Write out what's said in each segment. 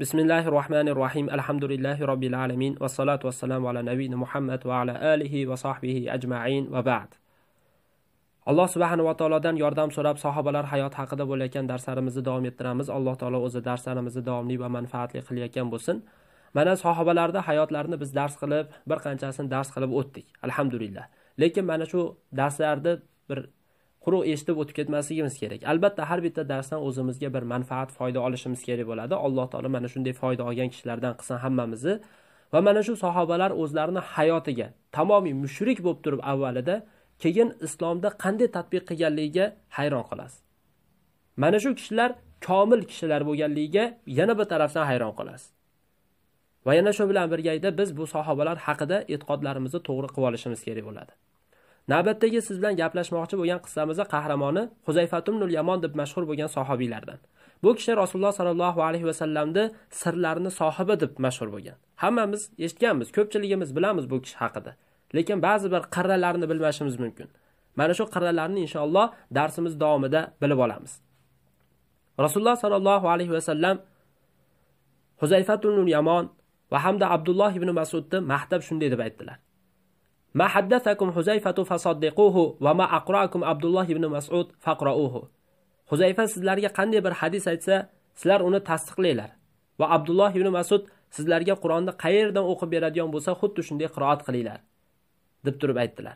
bismillahi rohmanir rohim alhamdulillahi robbil alamin vassalotu vassalamu ala nabiyina muhammad va ala alihi va sohbihi ajmain va ba'd alloh subhanava taolodan yordam so'rab sahobalar hayoti haqida bo'layotgan darslarimizni davom ettiramiz alloh taolo o'zi darslarimizni davomli va manfaatli qilayotgan bo'lsin mana sahobalarni hayotlarini biz dars qilib bir qanchasini dars qilib o'tdik alhamdulillah lekin mana shu darslarni bir quruq eshitib o'tib ketmasligimiz kerak albatta har bitta darsdan o'zimizga bir manfaat foyda olishimiz kerak bo'ladi alloh taolo mana shunday foyda olgan kishilardan qilsin hammamizni va mana shu sahobalar o'zlarini hayotiga tamomiy mushrik bo'lib turib avvalida keyin islomda qanday tadbiq qilganligiga hayron qolasiz mana shu kishilar komil kishilar bo'lganligiga yana bir tarafdan hayron qolasiz va yana shu bilan birgalikda biz bu sahobalar haqida e'tiqodlarimizni to'g'ri qilib olishimiz kerak bo'ladi navbatdagi siz bilan gaplashmoqchi bo'lgan qissamizni qahramoni huzayfatumnul yamon deb mashhur bo'lgan sohobiylardan bu kishi rasululloh sollallohu alayhi vasallamni sirlarini sohibi deb mashhur bo'lgan hammamiz eshitganmiz ko'pchiligimiz bilamiz bu kishi haqida lekin ba'zi bir qirralarini bilmashimiz mumkin mana shu qirralarni inshaalloh darsimiz davomida bilib olamiz rasululloh sollallohu alayhi vasallam huzayfatul yamon va hamda abdulloh ibn masudni maqtab shunday deb aytdilar ما حدثكم حذيفة فصدقوه وما أقرأكم عبد الله ibn Mas'ud فقرؤوه huzayfa sizlarga qanday bir hadis aytsa sizlar uni tasdiqlanglar va abdulloh ibn masud sizlarga qur'onni qayerdan o'qib beradigan bo'lsa xuddi shunday qiroat qilinglar deb turib aytdilar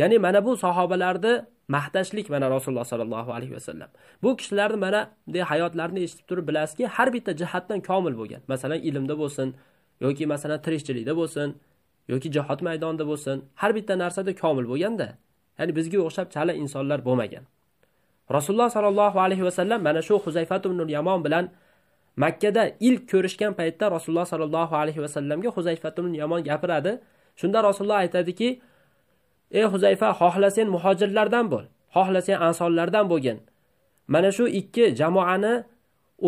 ya'ni mana bu sahobalarni maqtashlik mana rasululloh sollallohu alayhi vasallam bu kishilarni mana bunday hayotlarini eshitib turib bilasizki har bitta jihatdan komil bo'lgan masalan ilmda bo'lsin yoki masalan tirikchilikda bo'lsin yoki jihod maydonida bo'lsin har bitta narsada komil bo'lganda ya'ni bizga o'xshab chala insonlar bo'lmagan rasululloh sollallohu alayhi vasallam mana shu huzayfatu ibn yamon bilan makkada ilk ko'rishgan paytda rasululloh sollallohu alayhi vasallamga huzayfatu ibn yamon gapiradi shunda rasululloh aytadiki ey huzayfa xohlasang muhojirlardan bo'l xohlasang ansonlardan bo'lgin mana shu ikki jamoani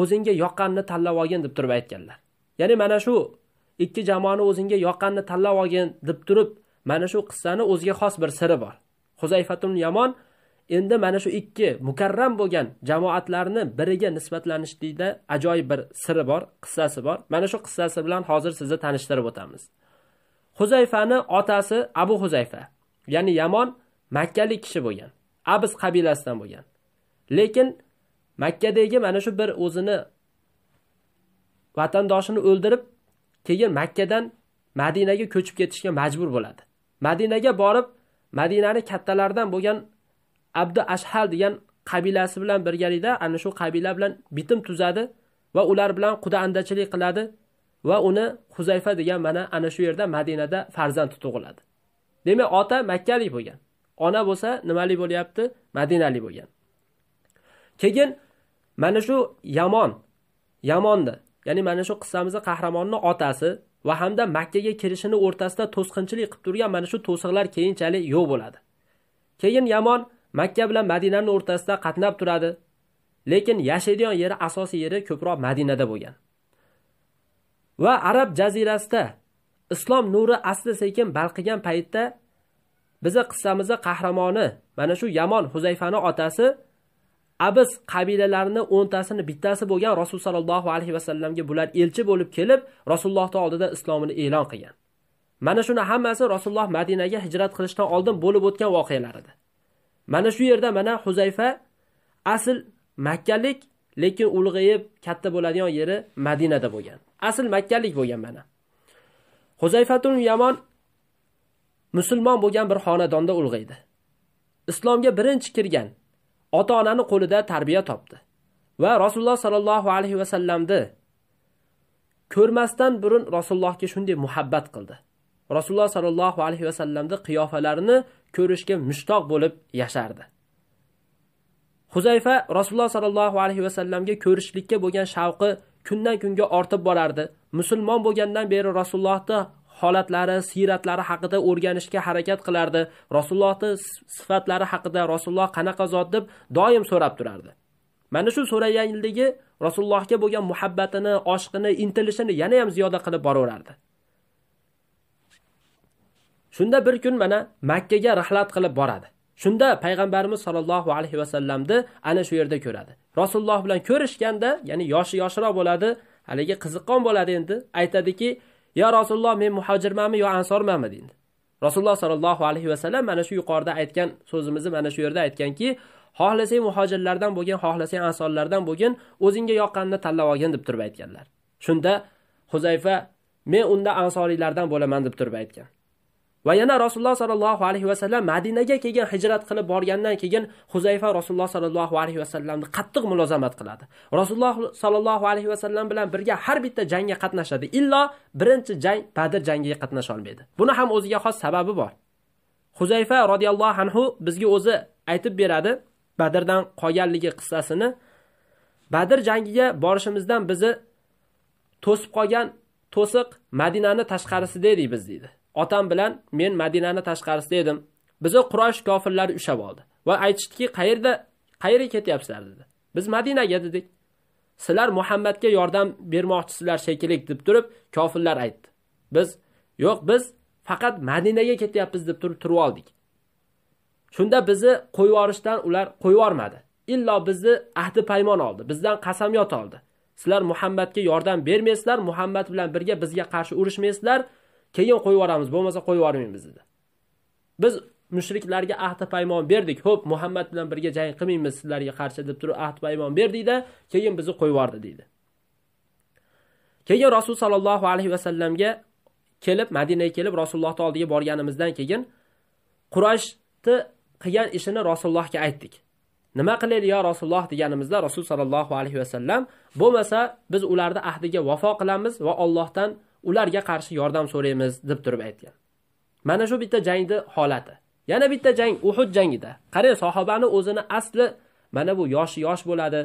o'zingga yoqqanini tanlab olgin deb turib aytganlar ya'ni mana shu ikki jamoani o'zingga yoqqanini tanlab olgin deb turib mana shu qissani o'ziga xos bir siri bor huzayfatul yamon endi mana shu ikki mukarram bo'lgan jamoatlarni biriga nisbatlanishlikda ajoyib bir siri bor qissasi bor mana shu qissasi bilan hozir sizni tanishtirib o'tamiz huzayfani otasi abu huzayfa ya'ni yamon makkalik kishi bo'lgan abis qabilasidan bo'lgan lekin makkadagi mana shu bir o'zini vatandoshini o'ldirib keyin makkadan madinaga ko'chib ketishga majbur bo'ladi madinaga borib madinani kattalaridan bo'lgan abdu ashhal degan qabilasi bilan birgalikda ana shu qabila bilan bitim tuzadi va ular bilan quda andachilik qiladi va uni huzayfa degan mana ana shu yerda madinada farzandi tug'iladi demak ota makkalik bo'lgan ona bo'lsa nimalik bo'lyapti madinalik bo'lgan keyin mana shu yamon yamonni ya'ni mana shu qissamizda qahramonni otasi va hamda makkaga kirishini o'rtasida to'sqinchilik qilib turgan mana shu to'siqlar keyinchalik yo'q bo'ladi keyin yamon makka bilan madinani o'rtasida qatnab turadi lekin yashaydigan yeri asosiy yeri ko'proq madinada bo'lgan va arab jazirasida islom nuri asta sekin balqigan paytda bizni qissamizda qahramoni mana shu yamon huzayfani otasi abis qabilalarini o'ntasini bittasi bo'lgan rasululloh sollallohu alayhi vasallamga bular elchi bo'lib kelib rasulullohni oldida islomini e'lon qilgan mana shuni hammasi rasululloh madinaga hijrat qilishdan oldin bo'lib o'tgan voqealar edi mana shu yerda mana huzayfa asl makkalik lekin ulg'ayib katta bo'ladigan yeri madinada bo'lgan asl makkalik bo'lgan mana huzayfatul yamon musulmon bo'lgan bir xonadonda ulg'aydi islomga birinchi kirgan ota onani qo'lida tarbiya topdi va rasululloh sallallohu alayhi va sallamni ko'rmasdan burun rasulullohga shunday muhabbat qildi rasululloh sallallohu alayhi va sallamni qiyofalarini ko'rishga mushtoq bo'lib yashardi huzayfa rasululloh sallallohu alayhi va sallamga ko'rishlikka bo'lgan shavqi kundan kunga ortib borardi musulmon bo'lgandan beri rasulullohni holatlari siyratlari haqida o'rganishga harakat qilardi rasulullohni sifatlari haqida rasululloh qanaqa zot deb doim so'rab turardi mana shu so'raganligi rasulullohga bo'lgan muhabbatini oshqini intilishini yana ham ziyoda qilib boraverardi shunda bir kun mana makkaga rahlat qilib boradi shunda payg'ambarimiz sollallohu alayhi vasallamni ana shu yerda ko'radi rasululloh bilan ko'rishganda ya'ni yoshi yoshroq bo'ladi haligi qiziqqon bo'ladi endi aytadiki yo rasululloh men muhojirmanmi yo ansormanmi deydi rasululloh sollallohu alayhi vasallam mana shu yuqorida aytgan so'zimizni mana shu yerda aytganki xohlasang muhojirlardan bo'lgin xohlasang ansorlardan bo'lgin o'zingga yoqqanini tanlab olgin deb turib aytganlar shunda huzayfa men unda ansoriylardan bo'laman deb turib aytgan va yana rasululloh sollallohu alayhi vasallam madinaga kelgan hijrat qilib borgandan keyin huzayfa rasululloh sollallohu alayhi vasallamni qattiq mulozamat qiladi rasululloh sollallohu alayhi vasallam bilan birga har bitta jangga qatnashadi illo birinchi jang badr jangiga qatnasha olmaydi buni ham o'ziga xos sababi bor huzayfa roziyallohu anhu bizga o'zi aytib beradi badrdan qolganligi qissasini badr jangiga borishimizdan bizni to'sib qolgan to'siq madinani tashqarisida edik biz deydi otam bilan men madinani tashqarisida edim bizni qurosh kofirlari ushab oldi va aytishdiki qayerda qayerga ketyapsizlar dedi biz madinaga dedik sizlar muhammadga yordam bermoqchisizlar shekilli deb turib kofirlar aytdi biz yo'q biz faqat madinaga ketyapmiz deb turib turib oldik shunda bizni qo'yib yuborishdan ular qo'yib yubormadi illo bizni ahdi paymon oldi bizdan qasamyod oldi sizlar muhammadga yordam bermaysizlar muhammad bilan birga bizga qarshi urushmaysizlar keyin qo'yib yuboramiz bo'lmasa qo'yib yubormaymiz dedi biz mushriklarga ahdi paymon berdik ho'p muhammad bilan birga jang qilmaymiz sizlarga qarshi deb turib ahd paymon berdikda keyin bizni qo'yib yubordi deydi keyin rasul sollallohu alayhi vasallamga kelib madinaga kelib rasulullohni oldiga borganimizdan keyin qurashni qilgan ishini rasulullohga aytdik nima qilaylik yo rasululloh deganimizda rasul sollallohu alayhi vasallam bo'lmasa biz ularni ahdiga vafo qilamiz va ollohdan ularga qarshi yordam so'raymiz deb turib aytgan mana shu bitta jangni holati yana bitta jang uhud jangida qarang sahobani o'zini asli mana bu yoshi yosh bo'ladi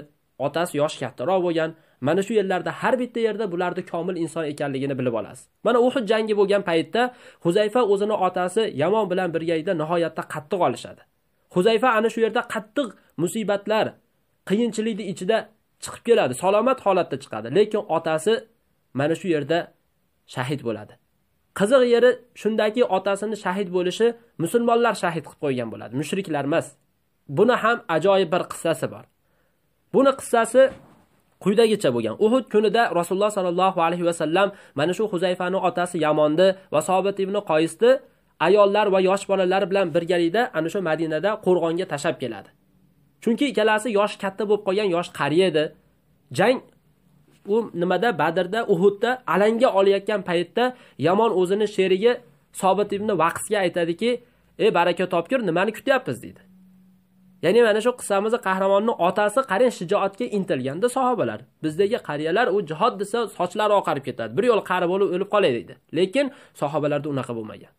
otasi yoshi kattaroq bo'lgan mana shu yerlarda har bitta yerda bularni komil inson ekanligini bilib olasiz mana uhud jangi bo'lgan paytda huzayfa o'zini otasi yamon bilan birgalikda nihoyatda qattiq olishadi huzayfa ana shu yerda qattiq musibatlar qiyinchilikni ichida chiqib keladi salomat holatda chiqadi lekin otasi mana shu yerda shahid bo'ladi qiziq yeri shundaki otasini shahid bo'lishi musulmonlar shahid qilib qo'ygan bo'ladi mushriklar emas buni ham ajoyib bir qissasi bor buni qissasi quyidagicha bo'lgan uhud kunida rasululloh sollallohu alayhi vasallam mana shu huzayfani otasi yamonni va sobit ibn qoisni ayollar va yosh bolalar bilan birgalikda ana shu madinada qo'rg'onga tashlab keladi chunki ikkalasi yoshi katta bo'lib qolgan yosh qariya edi jang u nimada badrda uhudda alanga olayotgan paytda yomon o'zini sherigi sobit ibn vaqsga aytadiki ey baraka topgir nimani kutyapmiz deydi ya'ni mana shu qissamizda qahramonni otasi qarang shijoatga intilganda sahobalar bizdagi qariyalar u jihod desa sochlari oqarib ketadi bir yo'l qari bo'lib o'lib qolay deydi lekin sahobalarda unaqa bo'lmagan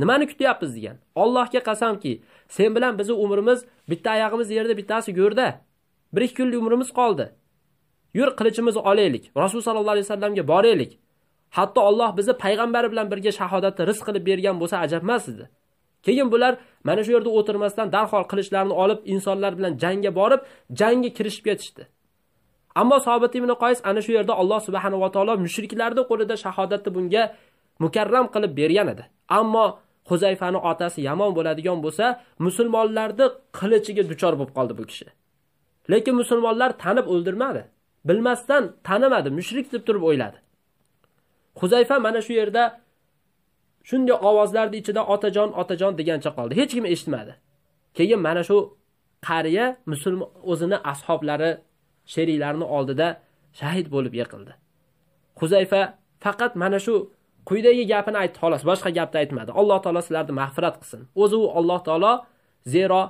nimani kutyapmiz degan ollohga qasamki sen bilan bizni umrimiz bitta oyog'imiz yerda bittasi go'rda bir ikki kunlik umrimiz qoldi yur qilichimizni olaylik rasul sallallohu alayhi vasallamga boraylik hatto Alloh bizni payg'ambari bilan birga shahodatni rizq qilib bergan bo'lsa ajab emas edi keyin bular mana shu yerda o'tirmasdan darhol qilichlarini olib insonlar bilan jangga borib jangga kirishib ketishdi ammo sobit ibn qoyis ana shu yerda alloh subhanava taolo mushriklarni qo'lida shahodatni bunga mukarram qilib bergan edi ammo huzayfani otasi yomon bo'ladigan bo'lsa musulmonlarni qilichiga duchor bo'lib qoldi bu kishi lekin musulmonlar tanib o'ldirmadi bilmasdan tanimadi, mushrik deb turib o'yladi. Huzayfa mana shu yerda shunday ovozlarni ichida otajon, otajon degancha qoldi. Hech kim eshitmadi. Keyin mana shu qariya musulmon o'zini ashoblari, sheriklarini oldida shahid bo'lib yiqildi. Huzayfa faqat mana shu quyidagi gapini aytdi xolos, boshqa gapni aytmadi. Alloh taolo sizlarni mag'firat qilsin. O'zi u Alloh taolo zero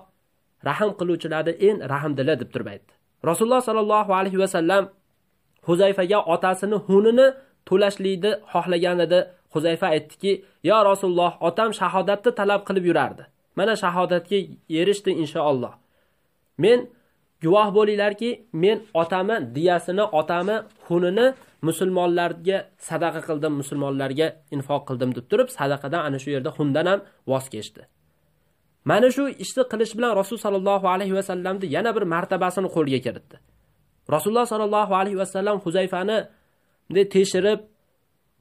rahm qiluvchilarni eng rahmdili deb turib aytdi. rasululloh sollallohu alayhi vasallam huzayfaga otasini hunini to'lashlikni xohlaganida huzayfa aytdiki yo rasululloh otam shahodatni talab qilib yurardi mana shahodatga erishdi inshaalloh men guvoh bo'linglarki men otami diyasini otami hunini musulmonlarga sadaqa qildim musulmonlarga infoq qildim deb turib sadaqadan ana shu yerda hundan ham voz kechdi mana shu ishni qilish bilan rasululloh sollallohu alayhi vasallamni yana bir martabasini qo'lga kiritdi rasululloh sollallohu alayhi vasallam huzayfani tekshirib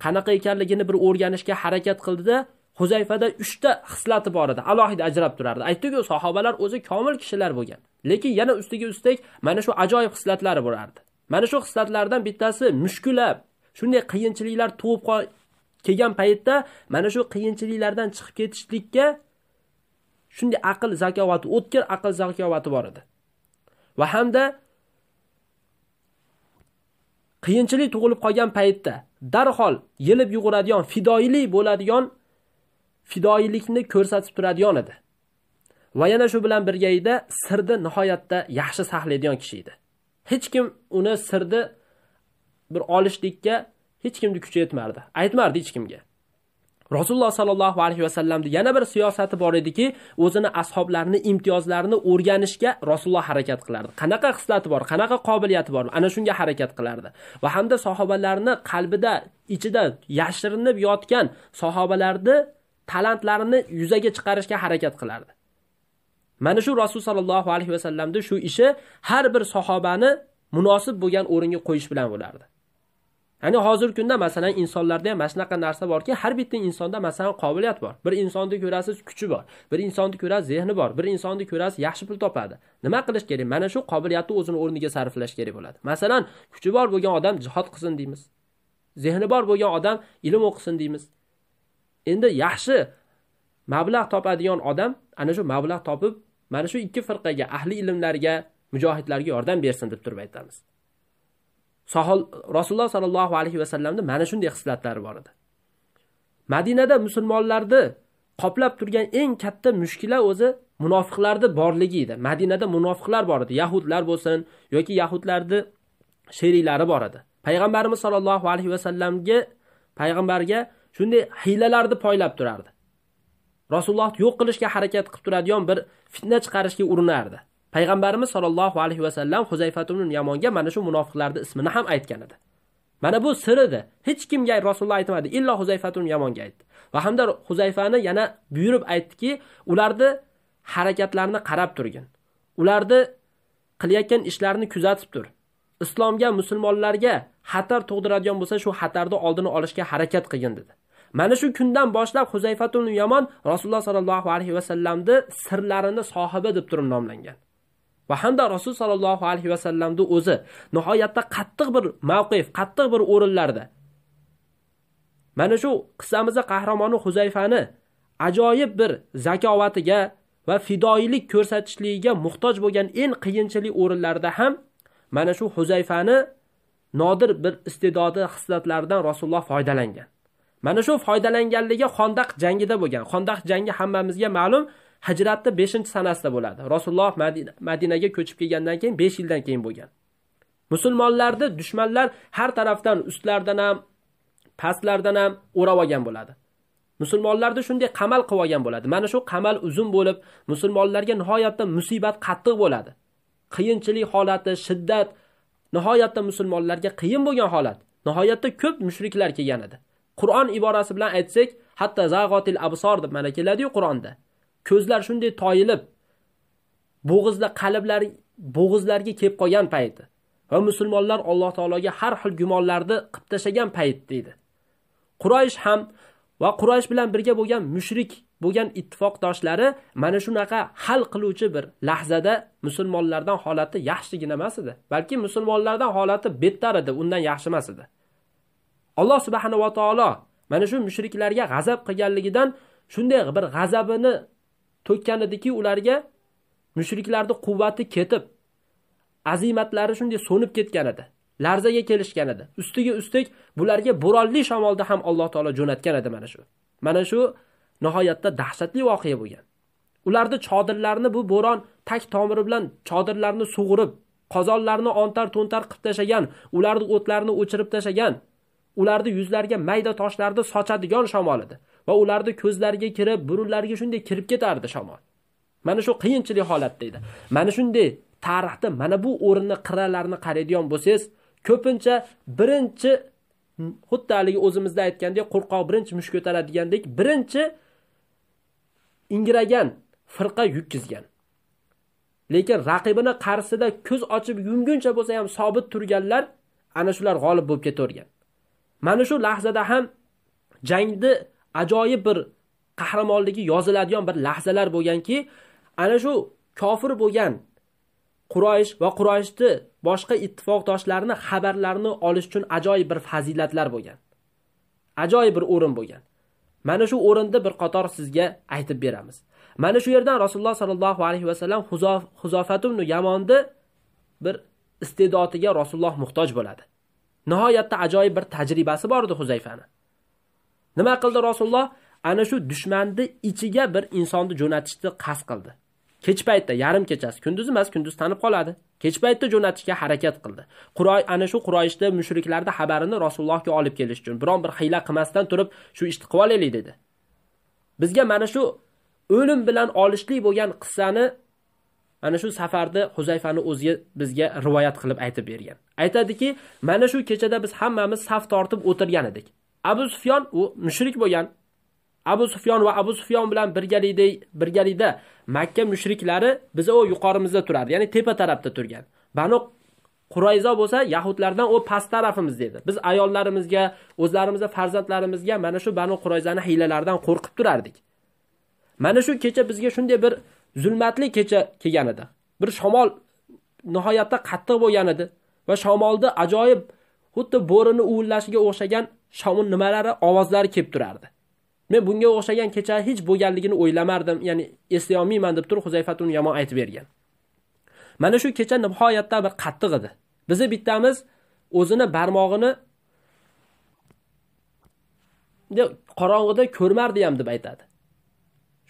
qanaqa ekanligini bir o'rganishga harakat qildida huzayfada uchta xislati bor edi alohida ajrab turardi aytdiku sahobalar o'zi komil kishilar bo'lgan lekin yana ustiga ustak mana shu ajoyib xislatlari bo'lardi mana shu xislatlardan bittasi mushkulab shunday qiyinchiliklar tug'ib kelgan paytda mana shu qiyinchiliklardan chiqib ketishlikka shunday aql zakovati o'tkir aql zakovati bor edi va hamda qiyinchilik tug'ilib qolgan paytda darhol yilib yuguradigan fidoyilik bo'ladigan fidoyilikni ko'rsatib turadigan edi va yana shu bilan birgalikda sirni nihoyatda yaxshi saqlaydigan kishi edi hech kim uni sirni bir olishlikka hech kimni kuchi yetmardi aytmardi hech kimga rasululloh sollallohu alayhi vasallamni yana bir siyosati bor ediki o'zini ashoblarini imtiyozlarini o'rganishga rasululloh harakat qilardi qanaqa xislati bor qanaqa qobiliyati bor ana shunga harakat qilardi va hamda sahobalarni qalbida ichida yashirinib yotgan sahobalarni talantlarini yuzaga chiqarishga harakat qilardi mana shu rasul sollallohu alayhi vasallamni shu ishi har bir sahobani munosib bo'lgan o'ringa qo'yish bilan bo'lardi ya'ni hozirgi kunda masalan insonlarda ham mana shunaqa narsa borki har bitta insonda masalan qobiliyat bor bir insonni ko'rasiz kuchi bor bir insonni ko'rasiz zehni bor bir insonni ko'rasiz yaxshi pul topadi nima qilish kerak mana shu qobiliyatni o'zini o'rniga sarflash kerak bo'ladi masalan kuchi bor bo'lgan odam jihod qilsin deymiz zehni bor bo'lgan odam ilm o'qisin deymiz endi yaxshi mablag' topadigan odam ana shu mablag' topib mana shu ikki firqaga ahli ilmlarga mujohidlarga yordam bersin deb turib aytamiz sahol rasululloh sollallohu alayhi vasallamni mana shunday xislatlari bor edi madinada musulmonlarni qoplab turgan eng katta mushkula o'zi munofiqlarni borligi edi madinada munofiqlar bor edi yahudlar bo'lsin yoki yahudlarni sheriklari bor edi payg'ambarimiz sollallohu alayhi vasallamga payg'ambarga shunday hiylalarni poylab turardi rasulullohni yo'q qilishga harakat qilib turadigan bir fitna chiqarishga urinardi payg'ambarimiz sollallohu alayhi vasallam huzayfatun yamonga mana shu munofiqlarni ismini ham aytgan edi mana bu sir edi hech kimga rasululloh aytmadi illo huzayfatun yamonga aytdi va hamda huzayfani yana buyurib aytdiki ularni harakatlarini qarab turgin ularni qilayotgan ishlarini kuzatib tur islomga musulmonlarga xatar tug'diradigan bo'lsa shu xatarni oldini olishga harakat qilgin dedi mana shu kundan boshlab huzayfatul yamon rasululloh sollallohu alayhi vasallamni sirlarini sohibi deb turib nomlangan va hamda rasul sollallohu alayhi vasallamni o'zi nihoyatda qattiq bir mavqif qattiq bir o'rinlarda mana shu qissamizda qahramoni huzayfani ajoyib bir zakovatiga va fidoyilik ko'rsatishligiga muhtoj bo'lgan eng qiyinchilik o'rinlarida ham mana shu huzayfani nodir bir iste'dodi xislatlaridan rasululloh foydalangan mana shu foydalanganligi xondaq jangida bo'lgan xondaq jangi hammamizga ma'lum hijratni beshinchi sanasida bo'ladi rasululloh madinaga ko'chib kelgandan keyin besh yildan keyin bo'lgan musulmonlarni dushmanlar har tarafdan ustlaridan ham pastlaridan ham o'rab olgan bo'ladi musulmonlarni shunday qamal qilib olgan bo'ladi mana shu qamal uzun bo'lib musulmonlarga nihoyatda musibat qattiq bo'ladi qiyinchilik holati shiddat nihoyatda musulmonlarga qiyin bo'lgan holat nihoyatda ko'p mushriklar kelgan edi qur'on iborasi bilan aytsak hatto zag'otil absor deb mana keladiyu qur'onda ko'zlar shunday toyilib bo'g'izlar qalblari bo'g'izlarga kelib qolgan payti va musulmonlar alloh taologa har xil gumonlarni qilib tashlagan payt deydi quraysh ham va quraysh bilan birga bo'lgan mushrik bo'lgan ittifoqdoshlari mana shunaqa hal qiluvchi bir lahzada musulmonlardan holati yaxshigina emas edi balki musulmonlardan holati bettar edi undan yaxshi emas edi alloh subhanava taolo mana shu mushriklarga g'azab qilganligidan shunday bir g'azabini to'kkan ediki ularga mushriklarni quvvati ketib azimatlari shunday so'nib ketgan edi larzaga kelishgan edi ustiga ustik bularga bo'ronli shamolda ham alloh taolo jo'natgan edi mana shu mana shu nihoyatda dahshatli voqea bo'lgan ularni chodirlarni bu bo'ron tak tomiri bilan chodirlarni sug'urib qozonlarni ontar to'ntar qilib tashlagan ularni o'tlarini o'chirib tashlagan ularni yuzlariga mayda toshlarni sochadigan shamol edi va ularni ko'zlariga kirib burunlariga shunday kirib ketardi shamol mana shu qiyinchilik holatda edi mana shunday tarixda mana bu o'rinni qirralarni qaraydigan bo'lsangiz ko'pincha birinchi xuddi haligi o'zimizda aytgandek qo'rqoq birinchi mush ko'taradigandek birinchi ingragan firqa yutkizgan lekin raqibini qarshisida ko'z ochib yumguncha bo'lsa ham sobit turganlar ana shular g'olib bo'lib ketavergan mana shu lahzada ham jangni ajoyib bir qahramonligi yoziladigan bir lahzalar bo'lganki ana shu kofir bo'lgan quroyish va quroyishni boshqa ittifoqdoshlarini xabarlarini olish uchun ajoyib bir fazilatlar bo'lgan ajoyib bir o'rin bo'lgan mana shu o'rinda bir qator sizga aytib beramiz mana shu yerdan rasululloh sollallohu alayhi vasallam huzofatun yamonni bir iste'dodiga rasululloh muhtoj bo'ladi nihoyatda ajoyib bir tajribasi bor edi huzayfani nima qildi rasululloh ana shu dushmanni ichiga bir insonni jo'natishni qasd qildi kech paytda yarim kechasi kunduz emas kunduz tanib qoladi kech paytda jo'natishga harakat qildi quroy ana shu qurayishda mushriklarni xabarini rasulullohga olib kelish uchun biron bir hiyla qilmasdan turib shu ishni qilib olaylik dedi bizga mana shu o'lim bilan olishlik bo'lgan qissani mana shu safarda huzayfani o'ziga bizga rivoyat qilib aytib bergan aytadiki mana shu kechada biz hammamiz saf tortib o'tirgan edik Abu Sufyon u mushrik bo'lgan. Abu Sufyon va Abu Sufyon bilan birgalikda birgalikda Makka mushriklari biza u yuqorimizda turardi, ya'ni tepa tarafda turgan. Banu qurayzo bo'lsa yahudlardan u past tarafimiz dedi. Biz ayollarimizga, o'zlarimizga, farzandlarimizga mana shu Banu Qurayzani hiylalaridan qo'rqib turardik. Mana shu kecha bizga shunday bir zulmatli kecha kelgan edi. Bir shamol nihoyatda qattiq bo'lgan edi va shamolda ajoyib xuddi bo'rini uvillashiga o'xshagan shovun nimalari ovozlari kelib turardi men bunga o'xshagan kecha hech bo'lganligini o'ylamardim ya'ni eslay olmayman deb turib huzayfatun yomon aytib bergan mana shu kecha nihoyatda bir qattiq edi bizni bittamiz o'zini barmog'ini qorong'ida ko'rmardi ham deb aytadi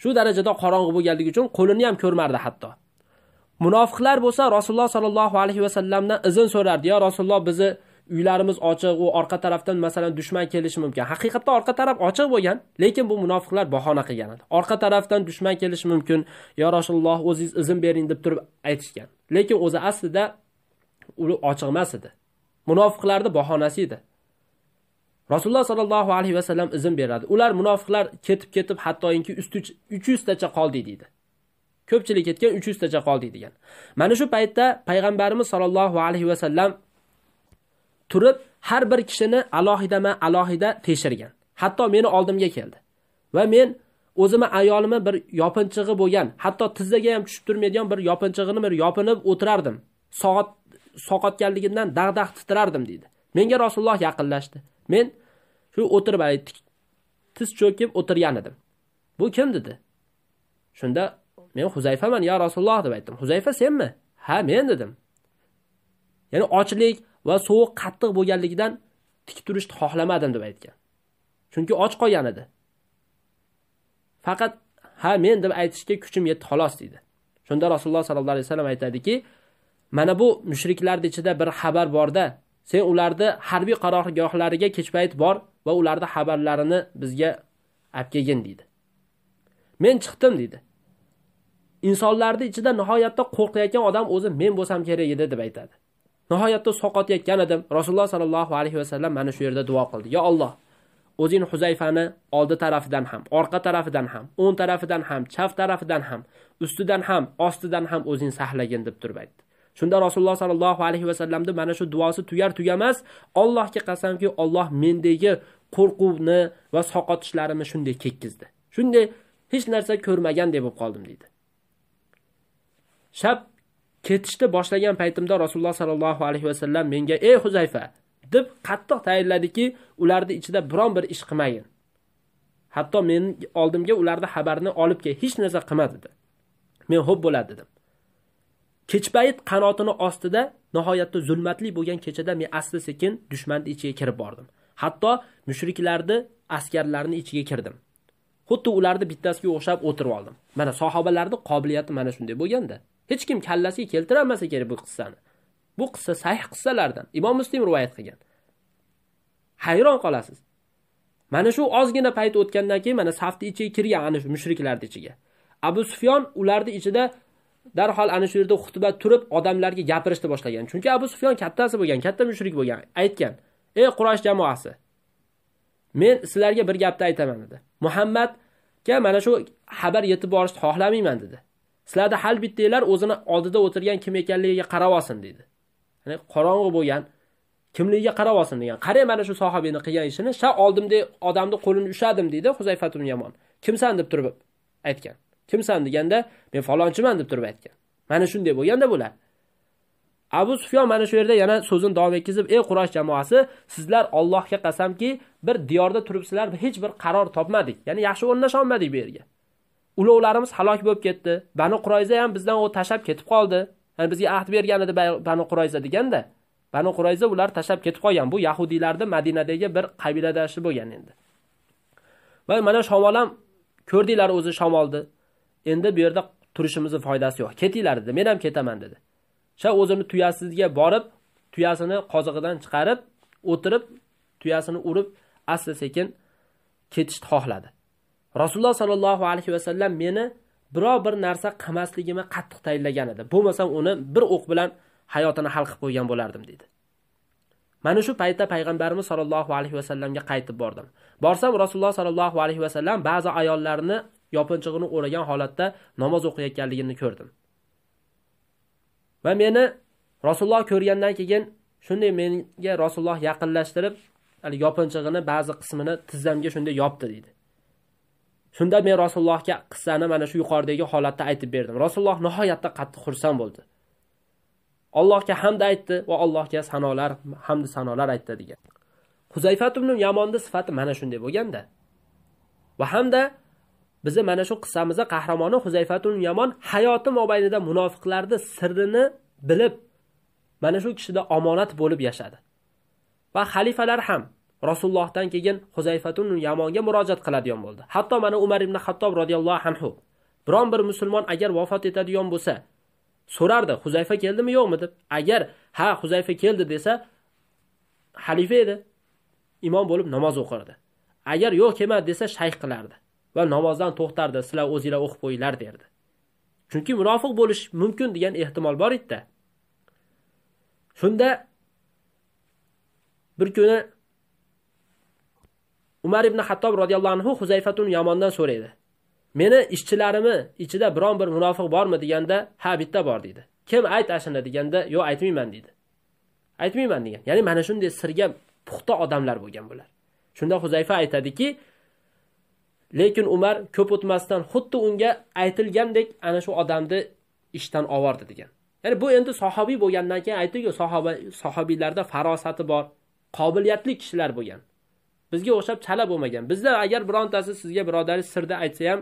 shu darajada qorong'i bo'lganligi uchun qo'lini ham ko'rmardi hatto munofiqlar bo'lsa rasululloh sollallohu alayhi vasallamdan izn so'rardi yo rasululloh bizni uylarimiz ochiq u orqa tarafdan masalan dushman kelishi mumkin haqiqatda orqa taraf ochiq bo'lgan lekin bu munofiqlar bahona qilgan orqa tarafdan dushman kelishi mumkin yo rasululloh o'zingiz izn bering deb turib aytishgan lekin o'zi aslida u ochiq emas edi munofiqlarni bahonasi edi rasululloh sollallohu alayhi vasallam izn beradi ular munofiqlar ketib ketib hattoinki uch yuztacha qoldi deydi ko'pchilik ketgan uch yuztacha qoldi degan mana shu paytda payg'ambarimiz sollallohu alayhi vasallam turib har bir kishini alohidama alohida tekshirgan hatto meni oldimga keldi va men o'zimni ayolimni bir yopinchig'i bo'lgan hatto tizzaga ham tushib turmaydigan bir yopinchig'ini bir yopinib o'tirardim soat soqotganligimdan dag'dag' titrardim deydi menga rasululloh yaqinlashdi men shu o'tirib tiz cho'kib o'tirgan edim bu kim dedi shunda men huzayfaman yo rasululloh deb aytdim huzayfa senmi ha men dedim ya'ni ochlik va sovuq qattiq bo'lganligidan tik turishni xohlamadim deb aytgan chunki och qolgan edi faqat ha men deb aytishga kuchim yetdi xolos deydi shunda rasululloh sollallohu alayhi vasallam aytadiki mana bu mushriklarni ichida bir xabar borda sen ularni harbiy qarorgohlariga kechpayt bor va ularni xabarlarini bizga olib kelgin deydi men chiqdim deydi insonlarni ichida nihoyatda qo'rqayotgan odam o'zi men bo'lsam kerak edi deb aytadi nihoyatda sovqotayotgan edim rasululloh sollallohu alayhi vasallam mana shu yerda duo qildi yo olloh o'zing huzayfani oldi tarafidan ham orqa tarafidan ham o'ng tarafidan ham chap tarafidan ham ustidan ham ostidan ham o'zing saqlagin deb turib aytdi shunda rasululloh sollallohu alayhi vasallamni mana shu duosi tugar tugamas ollohga qasamki olloh mendagi qo'rquvni va soqotishlarimni shunday kekkizdi shunday hech narsa ko'rmagandek bo'lib qoldim deydi shab ketishni boshlagan paytimda rasululloh sollallohu alayhi vasallam menga ey huzayfa deb qattiq tayinladiki ularni ichida biron bir ish qilmagin hatto men oldimga ularni xabarni olib kel hech narsa qilma dedi men ho'p bo'ladi dedim payt qanotini ostida nihoyatda zulmatli bo'lgan kechada men asta sekin dushmanni ichiga kirib bordim hatto mushriklarni askarlarini ichiga kirdim xuddi ularni bittasiga o'xshab o'tirib oldim mana sahobalarni qobiliyati mana shunday bo'lganda hech kim kallasiga keltirolmasa kerak bu qissani bu qissa sahih qissalardan imom muslim rivoyat qilgan hayron qolasiz mana shu ozgina payt o'tgandan keyin mana safni ichiga kirgan ana shu mushriklarni ichiga abu sufyon ularni ichida darhol ana shu yerda xutba turib odamlarga gapirishni boshlagan chunki abu sufyon kattasi bo'lgan katta mushrik bo'lgan aytgan ey Quraysh jamoasi men sizlarga bir gapni aytaman dedi muhammadga mana shu xabar yetib borishni xohlamayman dedi sizlarda hal bittanglar o'zini oldida o'tirgan kim ekanligiga qarab olsin deydi ya'ni qorong'i bo'lgan kimligiga qarab olsin degan qarang mana shu sahobiyni qilgan ishini sha oldimda odamni qo'lini ushladim deydi huzayfatun yamon kimsan deb turib aytgan kimsan deganda men falonchiman deb turib aytgan mana shunday bo'lganda bular abu sufyon mana shu yerda yana so'zini davom etkazib ey qurash jamoasi sizlar ollohga qasamki bir diyorda turibsizlar hech bir qaror topmadik ya'ni yaxshi olmadik bu yerga ulovlarimiz halok bo'lib ketdi banu qurayza ham bizdan u tashlab ketib qoldi ya'ni bizga ahd bergan edi banu qurayza deganda banu qurayza ular tashlab ketib qolgan bu yahudiylarni madinadagi bir qabiladashi bo'lgan endi va mana shamol ham ko'rdinglar o'zi shamolni endi bu yerda turishimizni foydasi yo'q ketinglar dedi men ham ketaman dedi sha o'zini tuyasiga borib tuyasini qozig'idan chiqarib o'tirib tuyasini urib asta sekin ketishni xohladi rasululloh sollallohu alayhi vasallam meni biror bir narsa qamasligimni qattiq tayinlagan edi bo'lmasam uni bir o'q bilan hayotini hal qilib qo'ygan bo'lardim deydi mana shu paytda payg'ambarimiz sollallohu alayhi vasallamga qaytib bordim borsam rasululloh sollallohu alayhi vasallam ba'zi ayollarni yopinchig'ini o'ragan holatda namoz o'qiyotganligini ko'rdim va meni rasululloh ko'rgandan keyin shunday menga rasululloh yaqinlashtirib yopinchig'ini ba'zi qismini tizzamga shunday yopdi deydi shunda men rasulullohga qissani mana shu yuqoridagi holatda aytib berdim rasululloh nihoyatda qattiq xursand bo'ldi allohga hamd aytdi va allohga sanolar hamdu sanolar aytdi degan huzayfat ibn yamonni sifati mana shunday bo'lganda va hamda bizni mana shu qissamizda qahramoni huzayfatun yamon hayoti mobaynida munofiqlarni sirrini bilib mana shu kishida omonat bo'lib yashadi va xalifalar ham rasulullohdan keyin huzayfatun yamonga murojaat qiladigan bo'ldi hatto mana umar ibn hattob roziyallohu anhu biron bir musulmon agar vafot etadigan bo'lsa so'rardi huzayfa keldimi yo'qmi deb agar ha huzayfa keldi desa xalifa edi imom bo'lib namoz o'qirdi agar yo'q kelmadi desa shayx qilardi va namozdan to'xtardi sizlar o'zinglar o'qib qo'yinglar derdi chunki munofiq bo'lish mumkin degan ehtimol bor edida shunda bir kuni umar ibn hattob roziyallohu anhu huzayfatun yomondan so'raydi meni ishchilarimni ichida biron bir munofiq bormi deganda ha bitta bor deydi kim ayt ashina deganda yo'q aytmayman deydi aytmayman degan ya'ni mana shunday sirga puxta odamlar bo'lgan bular shunda huzayfa aytadiki lekin umar ko'p o'tmasdan xuddi unga aytilgandek ana shu odamni ishdan ovordi degan ya'ni bu endi sahobiy bo'lgandan keyin aytdiku sahoba sahobiylarda farosati bor qobiliyatli kishilar bo'lgan bizga o'xshab chala bo'lmagan bizda agar birontasi sizga birodaringiz sirda aytsa ham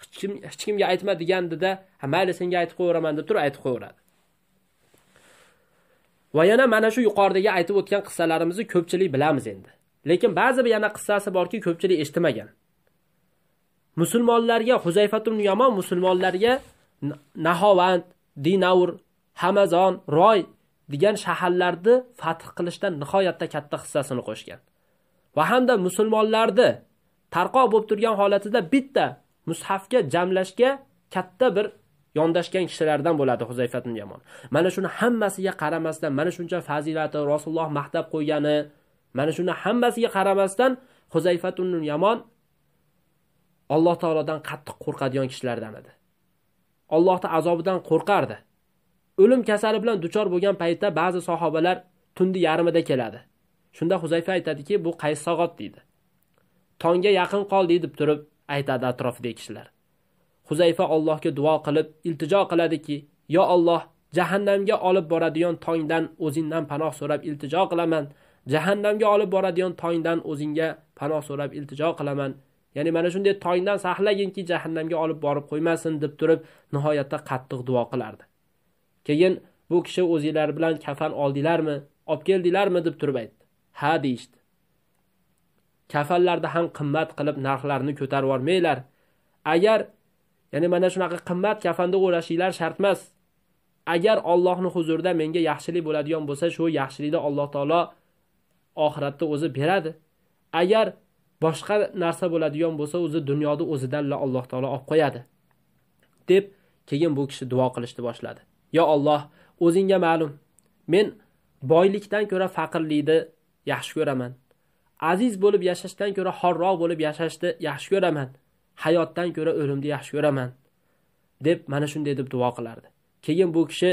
hech kim hech kimga aytma degandida ha mayli senga aytib qo'yaveraman deb turib aytib qo'yaveradi va yana mana shu yuqoridagi aytib o'tgan qissalarimizni ko'pchilik bilamiz endi lekin ba'zi bir yana qissasi borki ko'pchilik eshitmagan musulmonlarga huzayfatun yomon musulmonlarga nahovand dinavr hamazon roy degan shaharlarni fath qilishda nihoyatda katta hissasini qo'shgan va hamda musulmonlarni tarqoq bo'lib turgan holatida bitta mushafga jamlashga katta bir yondashgan kishilardan bo'ladi Huzayfa ibn Yamon. Mana shuni hammasiga qaramasdan, mana shuncha fazilati Rasululloh maqtab qo'ygani, mana shuni hammasiga qaramasdan Huzayfa ibn Yamon Alloh taolodan qattiq qo'rqadigan kishilardan edi. Allohning azobidan qo'rqardi. O'lim kasali bilan duchor bo'lgan paytda ba'zi sahobalar tundi yarmida keladi. shunda huzayfa aytadiki bu qaysi qaysog'ot deydi tongga yaqin qoldik deb turib aytadi atrofidagi kishilar huzayfa allohga duo qilib iltijo qiladiki yo olloh jahannamga olib boradigan tongdan o'zingdan panoh so'rab iltijo qilaman jahannamga olib boradigan tongdan o'zingga panoh so'rab iltijo qilaman ya'ni mana shunday tongdan saqlaginki jahannamga olib borib qo'ymasin deb turib nihoyatda qattiq duo qilardi keyin bu kishi o'zinglar bilan kafan oldinglarmi olib keldinglarmi deb turib aytdi ha deyishdi kafanlarda ham qimmat qilib narxlarni ko'tarib yubormanglar agar ya'ni mana shunaqa qimmat kafanda o'rashinglar shart emas agar ollohni huzurida menga yaxshilik bo'ladigan bo'lsa shu yaxshilikni Alloh taolo oxiratda o'zi beradi agar boshqa narsa bo'ladigan bo'lsa o'zi dunyoda o'zidan Alloh taolo olib qo'yadi deb keyin bu kishi duo qilishni boshladi yo Alloh o'zingga ma'lum men boylikdan ko'ra faqirlikni yaxshi ko'raman aziz bo'lib yashashdan ko'ra xorroq bo'lib yashashni yaxshi ko'raman hayotdan ko'ra o'limni yaxshi ko'raman deb mana shunday deb duo qilardi keyin bu kishi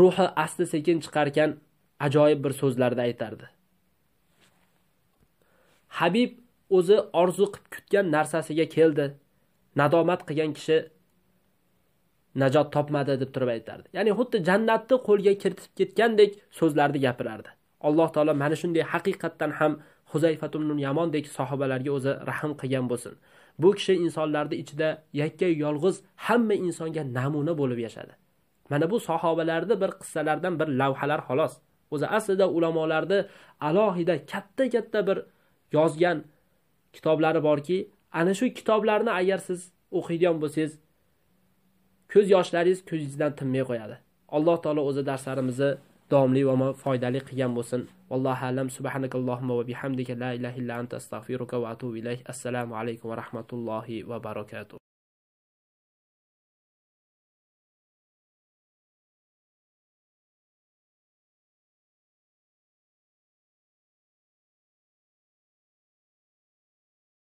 ruhi asta sekin chiqarkan ajoyib bir so'zlarda aytardi habib o'zi orzu qilib kutgan narsasiga keldi nadomat qilgan kishi najot topmadi deb turib aytardi ya'ni xuddi jannatni qo'lga kiritib ketgandek so'zlarni gapirardi alloh taolo mana shunday haqiqatdan ham huzayfatun yamondek sahobalarga o'zi rahm qilgan bo'lsin bu kishi insonlarni ichida yakka yolg'iz hamma insonga namuna bo'lib yashadi mana bu sahobalarni bir qissalardan bir lavhalar xolos o'zi aslida ulamolarni alohida katta katta bir yozgan kitoblari borki ana shu kitoblarni agar siz o'qiydigan bo'lsangiz ko'z yoshlaringiz ko'zingizdan tinmay qo'yadi alloh taolo o'zi darslarimizni davomli va foydali qilgan bo'lsin vallohu alam subhanakallohumma va bihamdika la ilaha illa anta astag'firuka va atubu ilayk assalomu alaykum va rahmatullohi va barakatuh